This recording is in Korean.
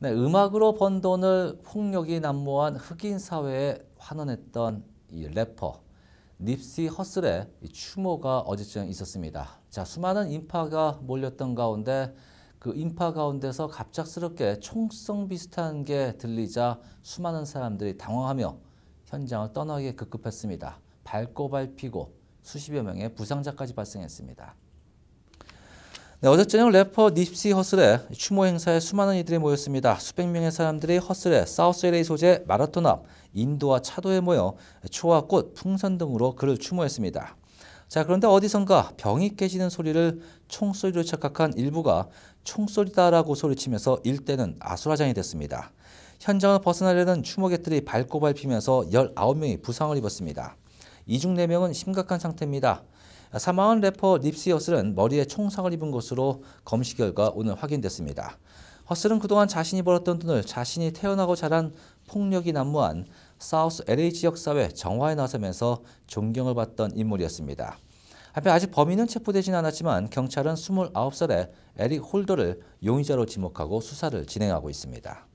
네, 음악으로 번 돈을 폭력이 난무한 흑인 사회에 환원했던 이 래퍼 닙시 허슬의 추모가 어제쯤 있었습니다. 자, 수많은 인파가 몰렸던 가운데 그 인파 가운데서 갑작스럽게 총성 비슷한 게 들리자 수많은 사람들이 당황하며 현장을 떠나게 급급했습니다. 밟고 밟히고 수십여 명의 부상자까지 발생했습니다. 네, 어제 저녁 래퍼 닙시 허슬의 추모 행사에 수많은 이들이 모였습니다. 수백 명의 사람들이 허슬의 사우스 LA 소재 마라톤 앞 인도와 차도에 모여 초와 꽃, 풍선 등으로 그를 추모했습니다. 자, 그런데 어디선가 병이 깨지는 소리를 총소리로 착각한 일부가 총소리다라고 소리치면서 일대는 아수라장이 됐습니다. 현장을 벗어나려는 추모객들이 밟고 밟히면서 19명이 부상을 입었습니다. 이 중 4명은 심각한 상태입니다. 사망한 래퍼 닙시어슬은 머리에 총상을 입은 것으로 검시 결과 오늘 확인됐습니다. 허슬은 그동안 자신이 벌었던 돈을 자신이 태어나고 자란 폭력이 난무한 사우스 LA 지역 사회 정화에 나서면서 존경을 받던 인물이었습니다. 한편 아직 범인은 체포되진 않았지만 경찰은 29살의 에릭 홀더를 용의자로 지목하고 수사를 진행하고 있습니다.